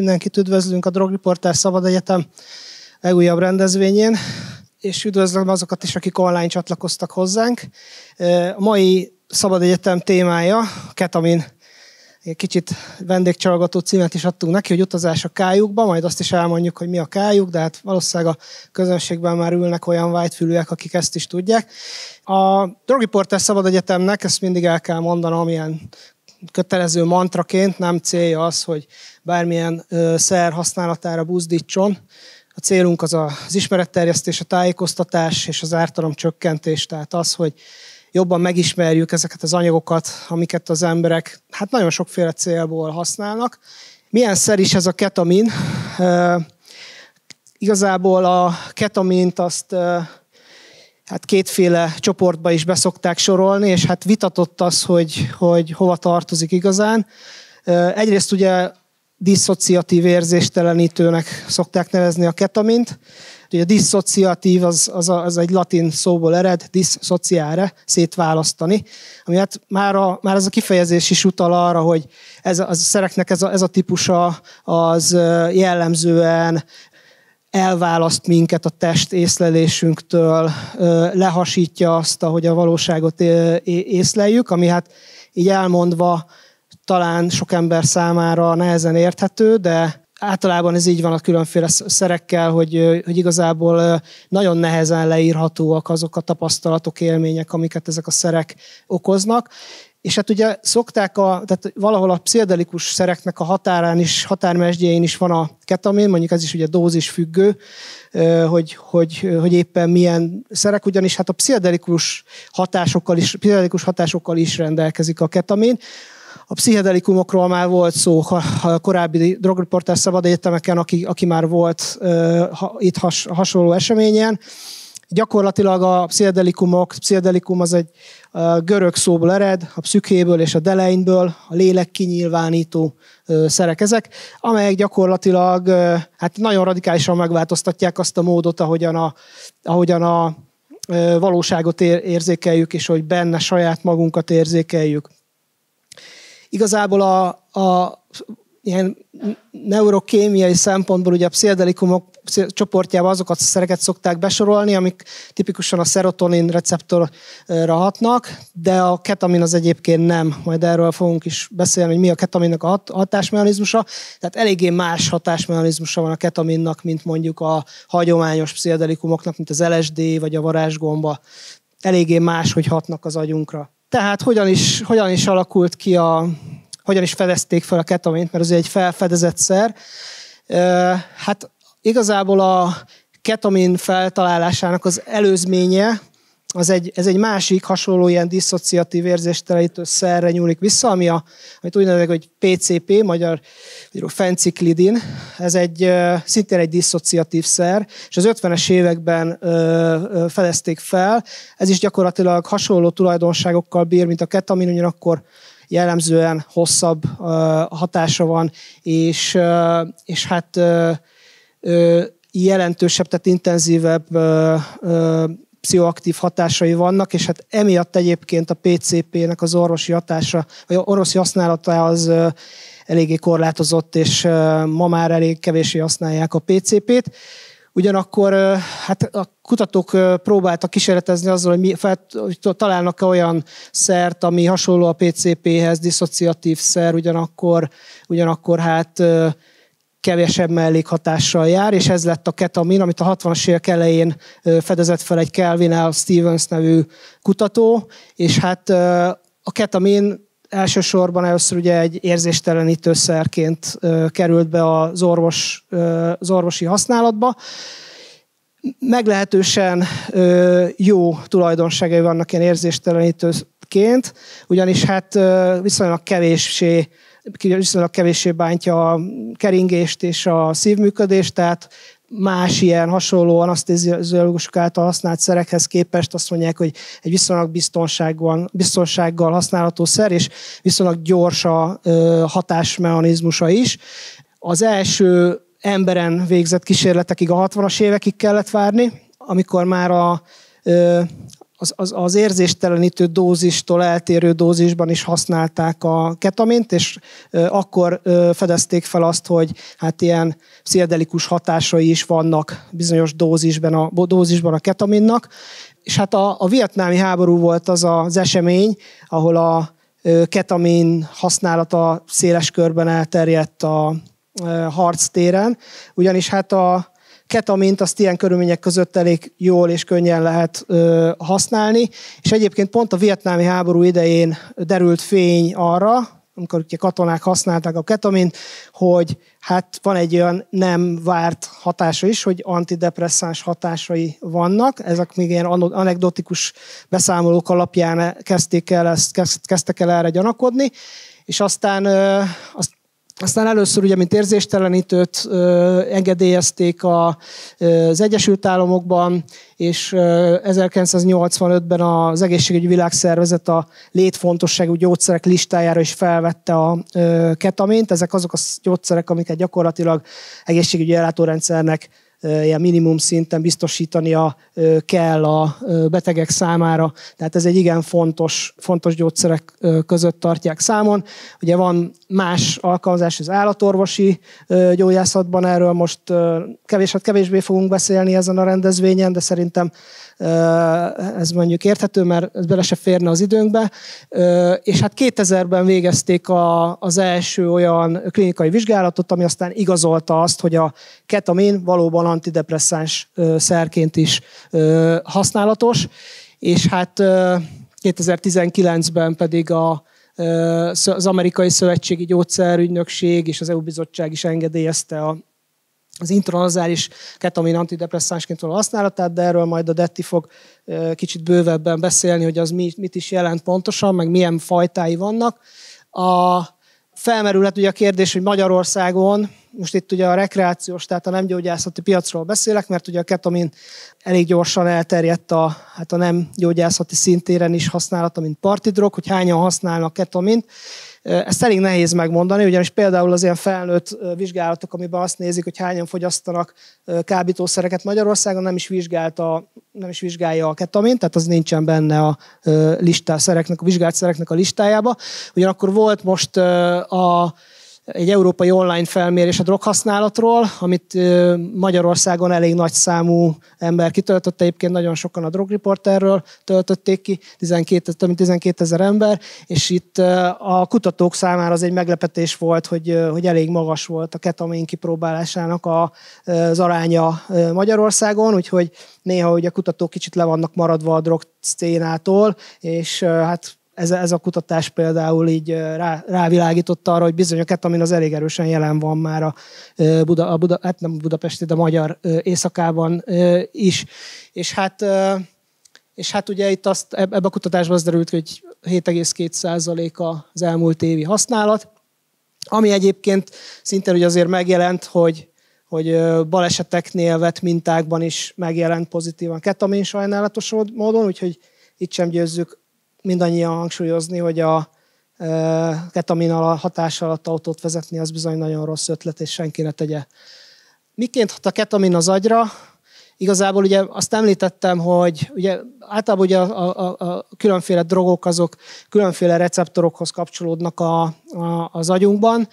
Mindenkit üdvözlünk a Drogriporter Szabad Egyetem legújabb rendezvényén, és üdvözlöm azokat is, akik online csatlakoztak hozzánk. A mai Szabad Egyetem témája ketamin. Egy kicsit vendégcsalogató címet is adtunk neki, hogy utazás a kájukba, majd azt is elmondjuk, hogy mi a kájuk, de hát valószínűleg a közönségben már ülnek olyan whitefülűek, akik ezt is tudják. A Porter Szabad Egyetemnek, ezt mindig el kell mondanom, ilyen kötelező mantraként nem célja az, hogy bármilyen szer használatára buzdítson. A célunk az az ismeretterjesztés, a tájékoztatás és az ártalom csökkentés, tehát az, hogy jobban megismerjük ezeket az anyagokat, amiket az emberek hát nagyon sokféle célból használnak. Milyen szer is ez a ketamin? igazából a ketamint azt hát kétféle csoportba is beszokták sorolni, és hát vitatott az, hogy, hogy hova tartozik igazán. Egyrészt ugye diszociatív érzéstelenítőnek szokták nevezni a ketamint. Ugye a diszociatív az, az, a, az egy latin szóból ered, diszociára szétválasztani. Ami hát már, a, már ez a kifejezés is utal arra, hogy ez, az a szereknek ez a, ez a típusa az jellemzően elválaszt minket a test észlelésünktől, lehasítja azt, ahogy a valóságot észleljük, ami hát így elmondva talán sok ember számára nehezen érthető, de általában ez így van a különféle szerekkel, hogy, hogy igazából nagyon nehezen leírhatóak azok a tapasztalatok, élmények, amiket ezek a szerek okoznak. És hát ugye szokták, a, tehát valahol a pszichedelikus szereknek a határán is, határmesdjéin is van a ketamin, mondjuk ez is ugye dózis függő, hogy, hogy, hogy éppen milyen szerek, ugyanis hát a pszichedelikus hatásokkal is, pszichedelikus hatásokkal is rendelkezik a ketamin. A pszichedelikumokról már volt szó a korábbi drogriportás szabad egyetemeken, aki, aki már volt ha, itt has, hasonló eseményen. Gyakorlatilag a pszichedelikumok, pszichedelikum az egy görög szóból ered, a pszükéből és a deleinből, a lélek kinyilvánító szerek ezek, amelyek gyakorlatilag hát nagyon radikálisan megváltoztatják azt a módot, ahogyan a, ahogyan a valóságot érzékeljük, és hogy benne saját magunkat érzékeljük. Igazából a, a ilyen neurokémiai szempontból ugye a pszichedelikumok csoportjába azokat a szereket szokták besorolni, amik tipikusan a szerotonin receptorra hatnak, de a ketamin az egyébként nem. Majd erről fogunk is beszélni, hogy mi a ketaminnak a hatásmechanizmusa. Tehát eléggé más hatásmechanizmusa van a ketaminnak, mint mondjuk a hagyományos pszichedelikumoknak, mint az LSD vagy a varázsgomba. Eléggé más, hogy hatnak az agyunkra. Tehát hogyan is, hogyan is alakult ki a hogyan is fedezték fel a ketamint, mert ez egy felfedezett szer. Hát igazából a ketamin feltalálásának az előzménye, az egy, ez egy másik hasonló ilyen diszociatív érzéstelenítő szerre nyúlik vissza, ami a, amit úgy nevezik, hogy PCP, magyar fenciklidin. Ez egy, szintén egy diszociatív szer, és az 50-es években fedezték fel. Ez is gyakorlatilag hasonló tulajdonságokkal bír, mint a ketamin, ugyanakkor jellemzően hosszabb hatása van, és, és hát jelentősebb, tehát intenzívebb pszichoaktív hatásai vannak, és hát emiatt egyébként a PCP-nek az orvosi hatása, vagy orvosi használata az eléggé korlátozott, és ma már elég kevésé használják a PCP-t. Ugyanakkor hát a kutatók próbáltak kísérletezni azzal, hogy, mi, hogy találnak-e olyan szert, ami hasonló a PCP-hez, diszociatív szer, ugyanakkor, ugyanakkor hát kevesebb mellékhatással jár, és ez lett a ketamin, amit a 60-as évek elején fedezett fel egy Kelvin L. Stevens nevű kutató, és hát a ketamin elsősorban először ugye egy érzéstelenítőszerként került be az, orvos, az orvosi használatba. Meglehetősen jó tulajdonságai vannak ilyen érzéstelenítőként, ugyanis hát viszonylag kevéssé viszonylag kevéssé bántja a keringést és a szívműködést, tehát más ilyen hasonló asztéziológusok által használt szerekhez képest azt mondják, hogy egy viszonylag biztonságban, biztonsággal használható szer, és viszonylag gyors a hatásmechanizmusa is. Az első emberen végzett kísérletekig a 60-as évekig kellett várni, amikor már a az, az, az érzéstelenítő dózistól eltérő dózisban is használták a ketamint, és akkor fedezték fel azt, hogy hát ilyen pszichedelikus hatásai is vannak bizonyos dózisban a, dózisban a ketaminnak. És hát a, a vietnámi háború volt az az esemény, ahol a ketamin használata széles körben elterjedt a harctéren, ugyanis hát a, ketamint azt ilyen körülmények között elég jól és könnyen lehet ö, használni, és egyébként pont a vietnámi háború idején derült fény arra, amikor ugye katonák használták a ketamint, hogy hát van egy olyan nem várt hatása is, hogy antidepresszáns hatásai vannak. Ezek még ilyen anekdotikus beszámolók alapján kezdték el ezt, kezdtek el erre gyanakodni, és aztán azt aztán először ugye, mint érzéstelenítőt ö, engedélyezték a, ö, az Egyesült Államokban, és 1985-ben az Egészségügyi Világszervezet a létfontosságú gyógyszerek listájára is felvette a ö, ketamint. Ezek azok a gyógyszerek, amiket gyakorlatilag egészségügyi ellátórendszernek ilyen minimum szinten biztosítania kell a betegek számára. Tehát ez egy igen fontos, fontos gyógyszerek között tartják számon. Ugye van más alkalmazás az állatorvosi gyógyászatban, erről most hát kevésbé fogunk beszélni ezen a rendezvényen, de szerintem ez mondjuk érthető, mert ez bele se férne az időnkbe. És hát 2000-ben végezték a, az első olyan klinikai vizsgálatot, ami aztán igazolta azt, hogy a ketamin valóban antidepresszáns szerként is használatos, és hát 2019-ben pedig a az Amerikai Szövetségi Gyógyszerügynökség és az EU Bizottság is engedélyezte a, az intranazális ketamin antidepresszánsként való használatát, de erről majd a Detti fog kicsit bővebben beszélni, hogy az mit is jelent pontosan, meg milyen fajtái vannak. A, felmerülhet ugye a kérdés, hogy Magyarországon, most itt ugye a rekreációs, tehát a nem gyógyászati piacról beszélek, mert ugye a ketamin elég gyorsan elterjedt a, hát a nem gyógyászati szintéren is használata, mint partidrog, hogy hányan használnak ketamint, ezt elég nehéz megmondani, ugyanis például az ilyen felnőtt vizsgálatok, amiben azt nézik, hogy hányan fogyasztanak kábítószereket Magyarországon, nem is, vizsgálta, nem is vizsgálja a ketamin, tehát az nincsen benne a listá, szereknek, a vizsgált szereknek a listájába. Ugyanakkor volt most a egy európai online felmérés a droghasználatról, amit Magyarországon elég nagy számú ember kitöltött, egyébként nagyon sokan a drogriporterről töltötték ki, 12, több mint 12 ezer ember, és itt a kutatók számára az egy meglepetés volt, hogy, hogy elég magas volt a ketamin kipróbálásának a, az aránya Magyarországon, úgyhogy néha ugye a kutatók kicsit le vannak maradva a drog szcénától, és hát ez, ez a kutatás például így rá, rávilágított arra, hogy bizonyokat, amin az elég erősen jelen van már a, Buda, a Buda, hát nem Budapesti, de magyar éjszakában is. És hát, és hát ugye itt azt, ebbe a kutatásban az derült, hogy 7,2% az elmúlt évi használat, ami egyébként szintén ugye azért megjelent, hogy hogy baleseteknél vett mintákban is megjelent pozitívan ketamin sajnálatos módon, úgyhogy itt sem győzzük mindannyian hangsúlyozni, hogy a e, ketamin hatás alatt autót vezetni, az bizony nagyon rossz ötlet, és senki ne tegye. Miként hat a ketamin az agyra? Igazából ugye azt említettem, hogy ugye általában ugye a, a, a különféle drogok azok különféle receptorokhoz kapcsolódnak a, a, az agyunkban,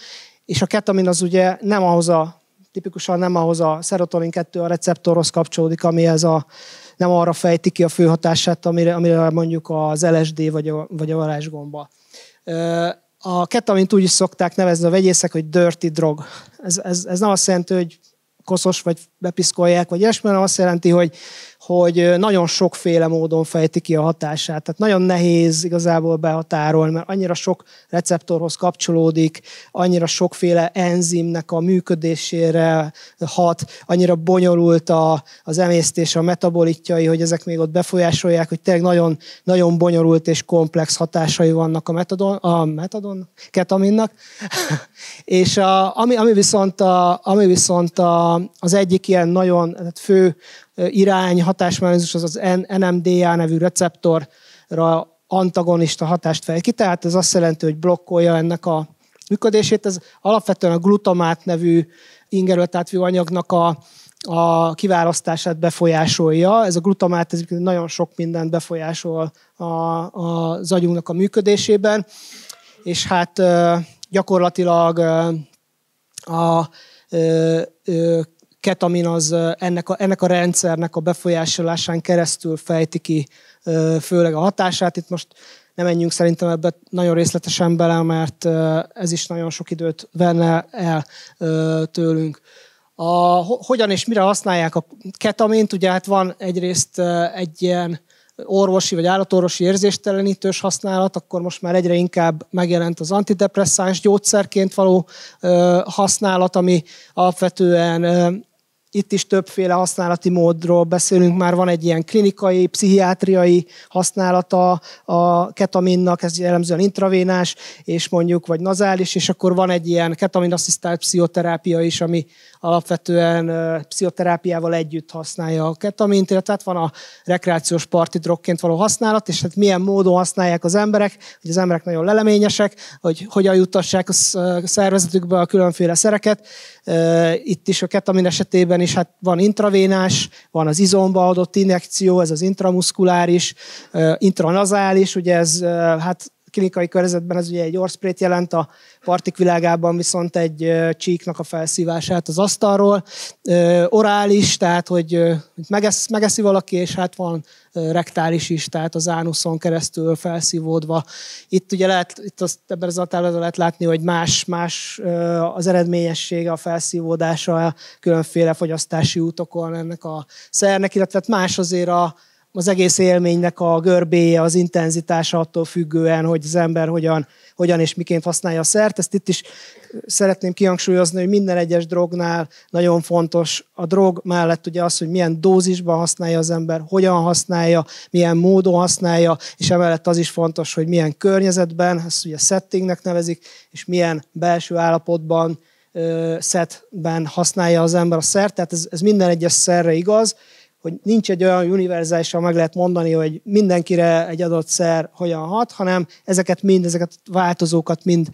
és a ketamin az ugye nem ahhoz a tipikusan nem ahhoz a szerotonin 2 a receptorhoz kapcsolódik, ami ez a, nem arra fejti ki a főhatását, amire, amire mondjuk az LSD vagy a, vagy a varázsgomba. A ketamint úgy is szokták nevezni a vegyészek, hogy dirty drug Ez, ez, ez nem azt jelenti, hogy koszos, vagy bepiszkolják, vagy ilyesmi, hanem azt jelenti, hogy, hogy nagyon sokféle módon fejti ki a hatását. Tehát nagyon nehéz igazából behatárolni, mert annyira sok receptorhoz kapcsolódik, annyira sokféle enzimnek a működésére hat, annyira bonyolult a, az emésztés, a metabolitjai, hogy ezek még ott befolyásolják, hogy tényleg nagyon, nagyon bonyolult és komplex hatásai vannak a metadon, a metadon ketaminnak. és a, ami, ami viszont, a, ami viszont a, az egyik ilyen nagyon tehát fő irány, hatásmechanizmus az az NMDA nevű receptorra antagonista hatást fejt ki, tehát ez azt jelenti, hogy blokkolja ennek a működését. Ez alapvetően a glutamát nevű ingerült átvívő anyagnak a, a kiválasztását befolyásolja. Ez a glutamát ez nagyon sok mindent befolyásol a, a, az agyunknak a működésében, és hát gyakorlatilag a, a, a ketamin az ennek a, ennek a rendszernek a befolyásolásán keresztül fejti ki főleg a hatását. Itt most nem menjünk szerintem ebbe nagyon részletesen bele, mert ez is nagyon sok időt venne el tőlünk. A, hogyan és mire használják a ketamint? Ugye hát van egyrészt egy ilyen orvosi vagy állatorvosi érzéstelenítős használat, akkor most már egyre inkább megjelent az antidepresszáns gyógyszerként való használat, ami alapvetően itt is többféle használati módról beszélünk, már van egy ilyen klinikai, pszichiátriai használata a ketaminnak, ez jellemzően intravénás, és mondjuk, vagy nazális, és akkor van egy ilyen ketaminasszisztált pszichoterápia is, ami alapvetően pszichoterápiával együtt használja a ketamint, illetve hát van a rekreációs parti drogként való használat, és hát milyen módon használják az emberek, hogy az emberek nagyon leleményesek, hogy hogyan jutassák a szervezetükbe a különféle szereket. Itt is a ketamin esetében is és hát van intravénás, van az izomba adott injekció, ez az intramuszkuláris, intranazális, ugye ez hát klinikai környezetben ez ugye egy orszprét jelent, a partik világában viszont egy csíknak a felszívását az asztalról. Orális, tehát hogy megesz, megeszi valaki, és hát van rektális is, tehát az ánuszon keresztül felszívódva. Itt ugye lehet, itt az ebben az táblázatban lehet látni, hogy más, más az eredményessége, a felszívódása különféle fogyasztási útokon ennek a szernek, illetve hát más azért a az egész élménynek a görbéje, az intenzitása attól függően, hogy az ember hogyan, hogyan és miként használja a szert. Ezt itt is szeretném kihangsúlyozni, hogy minden egyes drognál nagyon fontos a drog mellett ugye az, hogy milyen dózisban használja az ember, hogyan használja, milyen módon használja, és emellett az is fontos, hogy milyen környezetben, ezt ugye settingnek nevezik, és milyen belső állapotban, szetben használja az ember a szert, tehát ez, ez minden egyes szerre igaz, hogy nincs egy olyan univerzálisan meg lehet mondani, hogy mindenkire egy adott szer hogyan hat, hanem ezeket mind, ezeket a változókat mind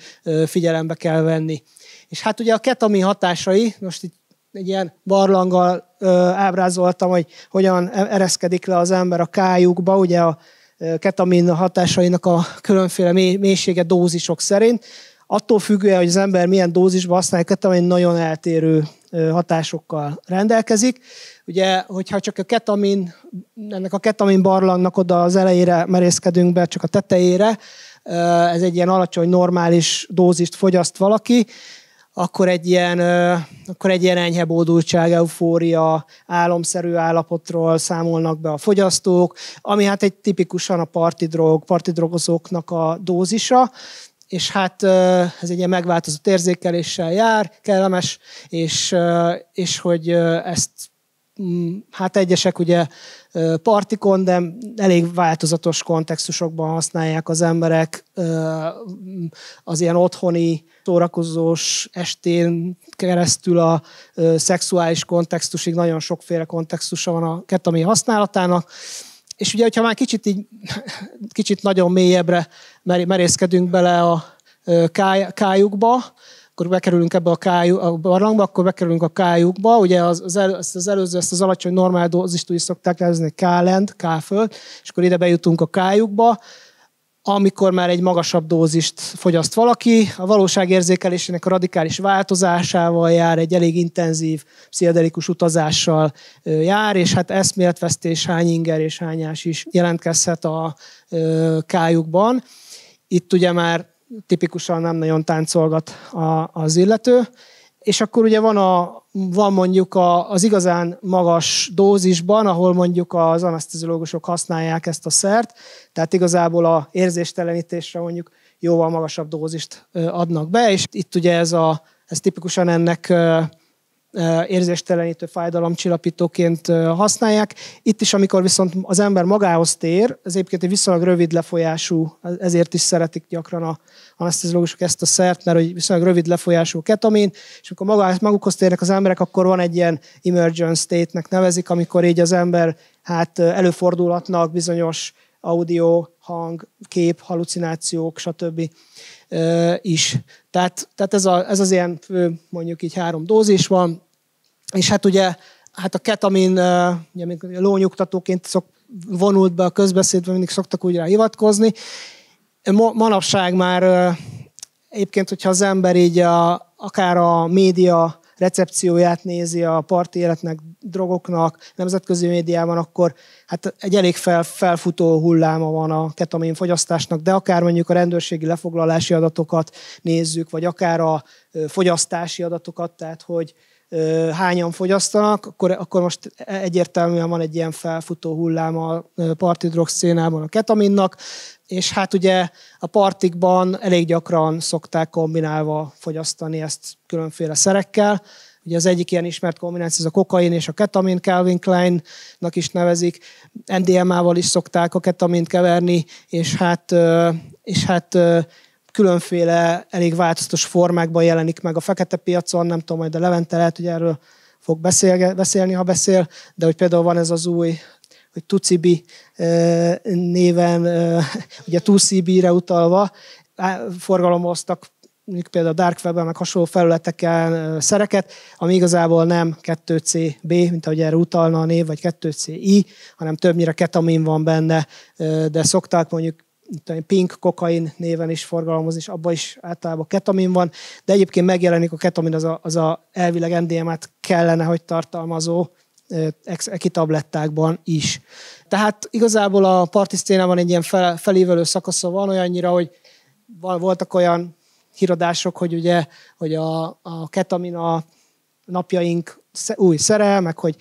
figyelembe kell venni. És hát ugye a ketami hatásai, most itt egy ilyen barlanggal ö, ábrázoltam, hogy hogyan e-, ereszkedik le az ember a kájukba, ugye a ketamin hatásainak a különféle mélysége dózisok szerint attól függően, hogy az ember milyen dózisban, használja ketamin, nagyon eltérő hatásokkal rendelkezik. Ugye, hogyha csak a ketamin, ennek a ketamin barlangnak oda az elejére merészkedünk be, csak a tetejére, ez egy ilyen alacsony normális dózist fogyaszt valaki, akkor egy ilyen, akkor egy ilyen enyhe bódultság, eufória, álomszerű állapotról számolnak be a fogyasztók, ami hát egy tipikusan a partidrog, partidrogozóknak a dózisa és hát ez egy ilyen megváltozott érzékeléssel jár, kellemes, és, és hogy ezt mm, hát egyesek ugye partikon, de elég változatos kontextusokban használják az emberek mm, az ilyen otthoni szórakozós estén keresztül a szexuális kontextusig nagyon sokféle kontextusa van a ketami használatának. És ugye, hogyha már kicsit, így, kicsit nagyon mélyebbre merészkedünk bele a kájukba, akkor bekerülünk ebbe a, kájú, a barlangba, akkor bekerülünk a kájukba. Ugye az, az, el, ezt az előző, ezt az alacsony normál dózist úgy szokták nevezni, kálend, káföld, és akkor ide bejutunk a kájukba, amikor már egy magasabb dózist fogyaszt valaki, a valóságérzékelésének a radikális változásával jár, egy elég intenzív pszichedelikus utazással jár, és hát eszméletvesztés, hányinger és hányás is jelentkezhet a kájukban. Itt ugye már tipikusan nem nagyon táncolgat a, az illető, és akkor ugye van, a, van mondjuk a, az igazán magas dózisban, ahol mondjuk az anesteziológusok használják ezt a szert, tehát igazából a érzéstelenítésre mondjuk jóval magasabb dózist adnak be, és itt ugye ez, a, ez tipikusan ennek érzéstelenítő fájdalomcsillapítóként használják. Itt is, amikor viszont az ember magához tér, ez egyébként egy viszonylag rövid lefolyású, ezért is szeretik gyakran a anesteziológusok ezt a szert, mert hogy viszonylag rövid lefolyású ketamin, és amikor magukhoz térnek az emberek, akkor van egy ilyen emergent state-nek nevezik, amikor így az ember hát előfordulhatnak bizonyos audio, hang, kép, halucinációk, stb. is. Tehát, tehát ez, a, ez az ilyen fő, mondjuk így három dózis van, és hát ugye hát a ketamin, ugye még lónyugtatóként szok, vonult be a közbeszédbe, mindig szoktak úgy rá hivatkozni. Manapság már egyébként, hogyha az ember így a, akár a média recepcióját nézi a parti életnek, drogoknak, nemzetközi médiában, akkor hát egy elég fel, felfutó hulláma van a ketamin fogyasztásnak, de akár mondjuk a rendőrségi lefoglalási adatokat nézzük, vagy akár a fogyasztási adatokat, tehát hogy, hányan fogyasztanak, akkor, akkor most egyértelműen van egy ilyen felfutó hullám a parti drogszénában a ketaminnak, és hát ugye a partikban elég gyakran szokták kombinálva fogyasztani ezt különféle szerekkel, Ugye az egyik ilyen ismert kombináció az a kokain és a ketamin, Calvin Kleinnak is nevezik. NDMA-val is szokták a ketamint keverni, és hát, és hát különféle, elég változatos formákban jelenik meg a fekete piacon, nem tudom, majd a Levente lehet, hogy erről fog beszélge, beszélni, ha beszél, de hogy például van ez az új hogy Tucibi néven, ugye Tucibi-re utalva, forgalomoztak mondjuk például a Dark Web-en, meg hasonló felületeken szereket, ami igazából nem 2CB, mint ahogy erre utalna a név, vagy 2CI, hanem többnyire ketamin van benne, de szokták mondjuk pink kokain néven is forgalmaz, és abban is általában ketamin van, de egyébként megjelenik a ketamin, az a, az a elvileg MDMA-t kellene, hogy tartalmazó eki tablettákban is. Tehát igazából a van egy ilyen fel, felévelő szakasza van olyannyira, hogy voltak olyan híradások, hogy ugye hogy a, a ketamin a napjaink új szere, meg hogy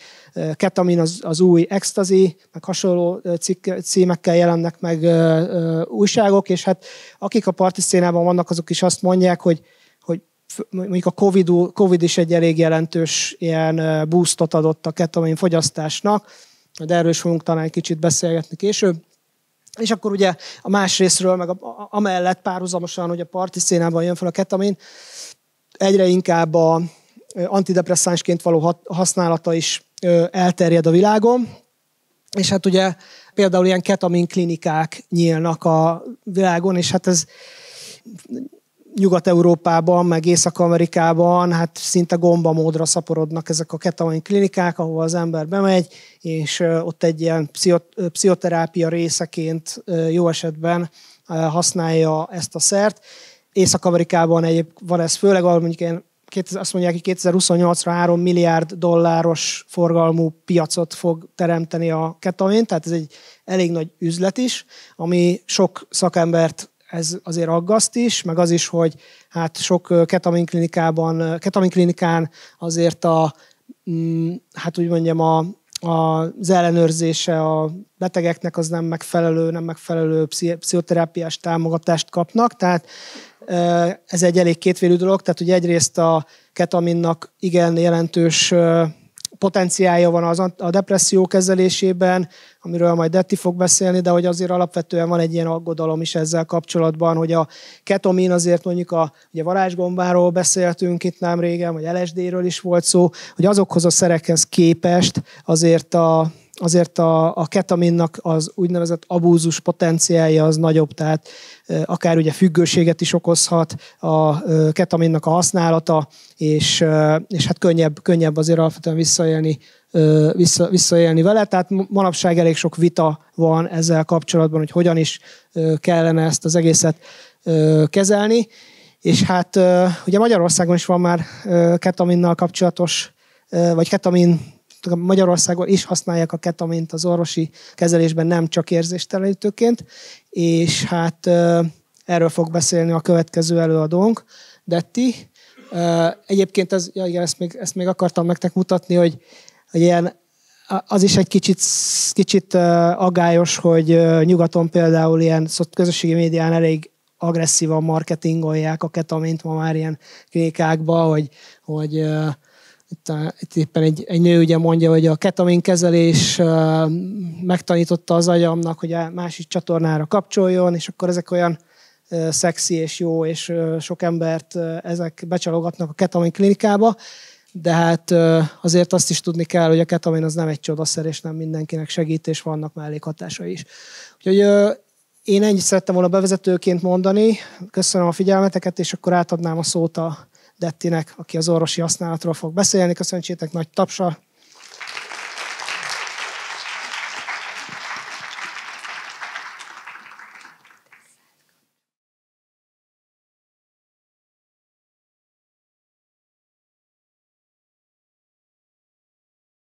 ketamin az, az új ecstasy, meg hasonló cikk, címekkel jelennek meg ö, ö, újságok, és hát akik a parti szénában vannak, azok is azt mondják, hogy, hogy mondjuk a COVID, COVID is egy elég jelentős ilyen boostot adott a ketamin fogyasztásnak, de erről is fogunk talán egy kicsit beszélgetni később. És akkor ugye a más részről, meg a, a, amellett párhuzamosan, hogy a parti szénában jön fel a ketamin, egyre inkább a, antidepresszánsként való használata is elterjed a világon. És hát ugye például ilyen ketamin klinikák nyílnak a világon, és hát ez Nyugat-Európában, meg Észak-Amerikában hát szinte gombamódra szaporodnak ezek a ketamin klinikák, ahova az ember bemegy, és ott egy ilyen pszichoterápia részeként jó esetben használja ezt a szert. Észak-Amerikában egyéb van ez főleg, ahol mondjuk ilyen azt mondják, hogy 2028-ra 3 milliárd dolláros forgalmú piacot fog teremteni a ketamin, tehát ez egy elég nagy üzlet is, ami sok szakembert ez azért aggaszt is, meg az is, hogy hát sok ketamin, klinikában, ketamin klinikán azért a, mm, hát úgy mondjam, a, az ellenőrzése a betegeknek az nem megfelelő, nem megfelelő pszichoterápiás támogatást kapnak, tehát ez egy elég kétvélű dolog, tehát ugye egyrészt a ketaminnak igen jelentős potenciája van az a depresszió kezelésében, amiről majd Detti fog beszélni, de hogy azért alapvetően van egy ilyen aggodalom is ezzel kapcsolatban, hogy a ketomin azért mondjuk a ugye varázsgombáról beszéltünk itt nem régen, vagy LSD-ről is volt szó, hogy azokhoz a szerekhez képest azért a azért a, a ketaminnak az úgynevezett abúzus potenciálja az nagyobb, tehát akár ugye függőséget is okozhat a ketaminnak a használata, és, és hát könnyebb, könnyebb azért alapvetően visszaélni vissza, visszaélni vele. Tehát manapság elég sok vita van ezzel kapcsolatban, hogy hogyan is kellene ezt az egészet kezelni. És hát ugye Magyarországon is van már ketaminnal kapcsolatos, vagy ketamin Magyarországon is használják a ketamint az orvosi kezelésben, nem csak érzéstelenítőként, és hát erről fog beszélni a következő előadónk, Detti. Egyébként ez, ja igen, ezt még, ezt még akartam nektek mutatni, hogy, hogy ilyen az is egy kicsit, kicsit agályos, hogy nyugaton például ilyen közösségi médián elég agresszívan marketingolják a ketamint ma már ilyen krékákba, hogy, hogy itt, itt éppen egy, egy nő ugye mondja, hogy a ketamin kezelés megtanította az agyamnak, hogy a másik csatornára kapcsoljon, és akkor ezek olyan szexi és jó, és sok embert ezek becsalogatnak a ketamin klinikába, de hát azért azt is tudni kell, hogy a ketamin az nem egy csodaszer, és nem mindenkinek segít, és vannak mellékhatásai is. Úgyhogy én ennyit szerettem volna bevezetőként mondani. Köszönöm a figyelmeteket, és akkor átadnám a szót a Dettinek, aki az orvosi használatról fog beszélni. Köszöntsétek nagy tapsa!